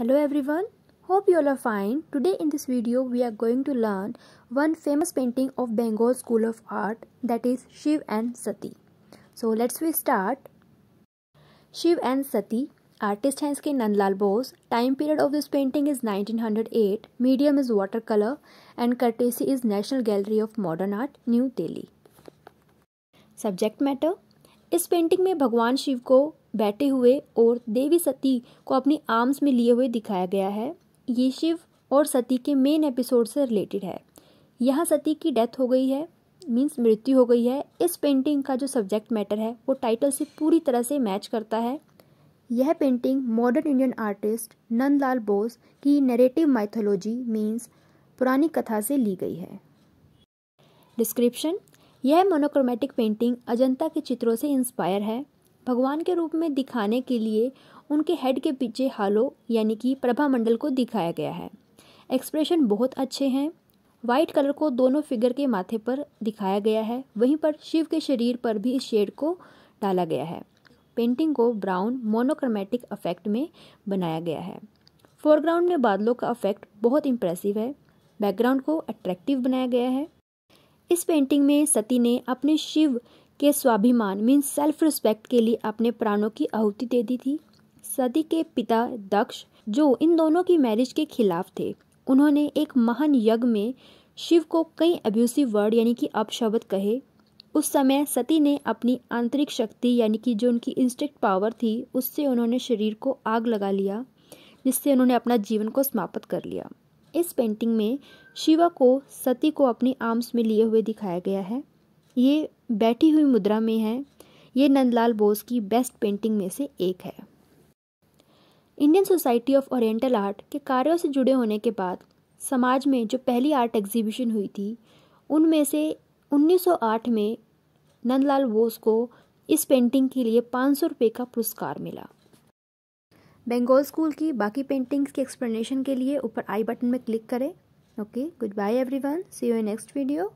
Hello everyone, hope you all are fine. Today in this video we are going to learn one famous painting of Bengal school of art that is Shiv and Sati. So let's we start. Shiv and Sati, artist hands ke Nandlal Bose. Time period of this painting is 1908, medium is watercolor and courtesy is National Gallery of Modern Art, New Delhi. Subject matter इस painting में भगवान शिव को बैठे हुए और देवी सती को अपनी arms में लिए हुए दिखाया गया है ये शिव और सती के मेन एपिसोड से रिलेटेड है यहाँ सती की डेथ हो गई है मीन्स मृत्यु हो गई है इस पेंटिंग का जो सब्जेक्ट मैटर है वो टाइटल से पूरी तरह से मैच करता है यह painting modern Indian artist Nandlal Bose की नेरेटिव माइथोलॉजी मीन्स पुरानी कथा से ली गई है डिस्क्रिप्शन यह मोनोक्रोमेटिक पेंटिंग अजंता के चित्रों से इंस्पायर है भगवान के रूप में दिखाने के लिए उनके हेड के पीछे हालो यानी कि प्रभा मंडल को दिखाया गया है एक्सप्रेशन बहुत अच्छे हैं वाइट कलर को दोनों फिगर के माथे पर दिखाया गया है वहीं पर शिव के शरीर पर भी इस शेड को डाला गया है पेंटिंग को ब्राउन मोनोक्रोमेटिक अफेक्ट में बनाया गया है फोरग्राउंड में बादलों का अफेक्ट बहुत इंप्रेसिव है बैकग्राउंड को अट्रैक्टिव बनाया गया है इस पेंटिंग में सती ने अपने शिव के स्वाभिमान मीन सेल्फ रिस्पेक्ट के लिए अपने प्राणों की आहुति दे दी थी सती के पिता दक्ष जो इन दोनों की मैरिज के खिलाफ थे उन्होंने एक महान यज्ञ में शिव को कई अब्यूसिव वर्ड यानी कि अपशब्द कहे उस समय सती ने अपनी आंतरिक शक्ति यानी कि जो उनकी इंस्टिक्ट पावर थी उससे उन्होंने शरीर को आग लगा लिया जिससे उन्होंने अपना जीवन को समाप्त कर लिया इस पेंटिंग में शिवा को सती को अपनी आर्म्स में लिए हुए दिखाया गया है ये बैठी हुई मुद्रा में है ये नंदलाल बोस की बेस्ट पेंटिंग में से एक है Indian society of oriental art के कार्यों से जुड़े होने के बाद समाज में जो पहली आर्ट एग्जीबिशन हुई थी उनमें से 1908 में नंदलाल बोस को इस पेंटिंग के लिए 500 रुपये का पुरस्कार मिला बंगाल स्कूल की बाकी पेंटिंग्स की एक्सप्लेनेशन के लिए ऊपर आई बटन में क्लिक करें okay good bye everyone see you in next video